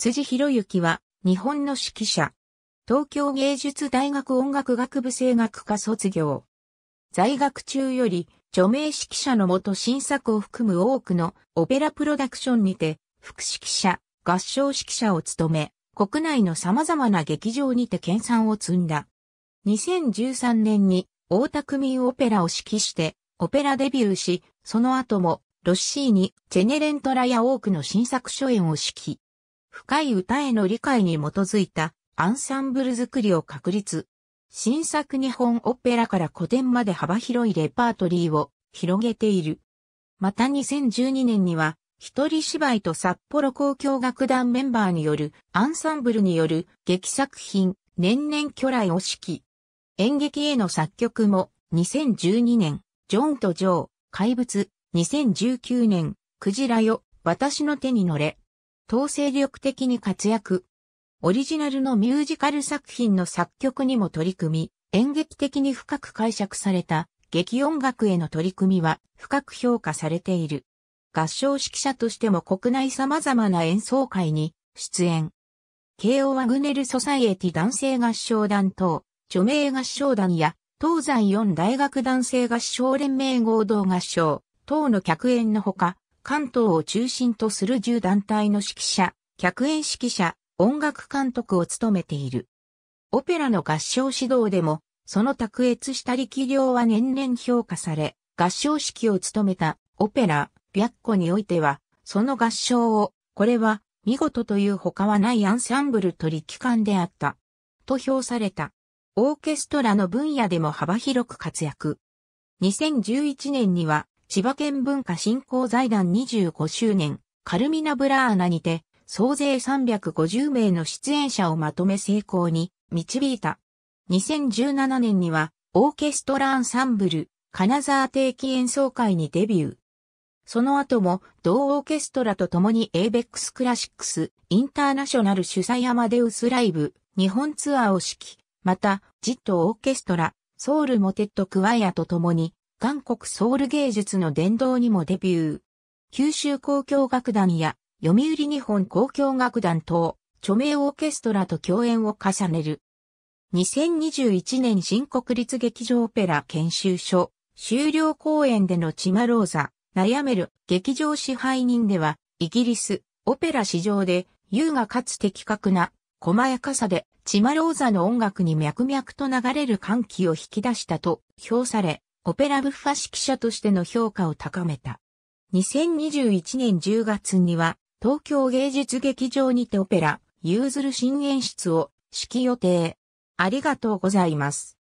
辻博之は、日本の指揮者。東京芸術大学音楽学部声楽科卒業。在学中より、著名指揮者のもと新作を含む多くのオペラプロダクションにて、副指揮者、合唱指揮者を務め、国内の様々な劇場にて研鑽を積んだ。2013年に、大田区民オペラを指揮して、オペラデビューし、その後も、ロッシーに、チェネレントラや多くの新作初演を指揮。深い歌への理解に基づいたアンサンブル作りを確立。新作日本オペラから古典まで幅広いレパートリーを広げている。また2012年には、一人芝居と札幌交響楽団メンバーによるアンサンブルによる劇作品年々巨来を指揮。演劇への作曲も2012年、ジョンとジョー、怪物、2019年、クジラよ、私の手に乗れ、統制力的に活躍。オリジナルのミュージカル作品の作曲にも取り組み、演劇的に深く解釈された劇音楽への取り組みは深く評価されている。合唱指揮者としても国内様々な演奏会に出演。慶応ワグネルソサイエティ男性合唱団等、著名合唱団や東西4大学男性合唱連盟合同合唱等の客演のほか、関東を中心とする10団体の指揮者、客演指揮者、音楽監督を務めている。オペラの合唱指導でも、その卓越した力量は年々評価され、合唱式を務めたオペラ、白虎においては、その合唱を、これは見事という他はないアンサンブルと力感であった。と評された。オーケストラの分野でも幅広く活躍。2011年には千葉県文化振興財団25周年、カルミナブラーナにて、総勢350名の出演者をまとめ成功に導いた。2017年には、オーケストラアンサンブル、金沢定期演奏会にデビュー。その後も、同オーケストラと共に ABEX クラシックス、インターナショナル主催アマデウスライブ、日本ツアーを指揮、また、ジットオーケストラ、ソウルモテットクワイアと共に、韓国ソウル芸術の殿堂にもデビュー。九州交響楽団や読売日本交響楽団等、著名オーケストラと共演を重ねる。2021年新国立劇場オペラ研修所、終了公演でのチマローザ、悩める劇場支配人では、イギリス、オペラ史上で、優雅かつ的確な、細やかさで、チマローザの音楽に脈々と流れる歓喜を引き出したと評され、オペラブッファ指揮者としての評価を高めた。2021年10月には、東京芸術劇場にてオペラ、ゆうずる新演出を指揮予定。ありがとうございます。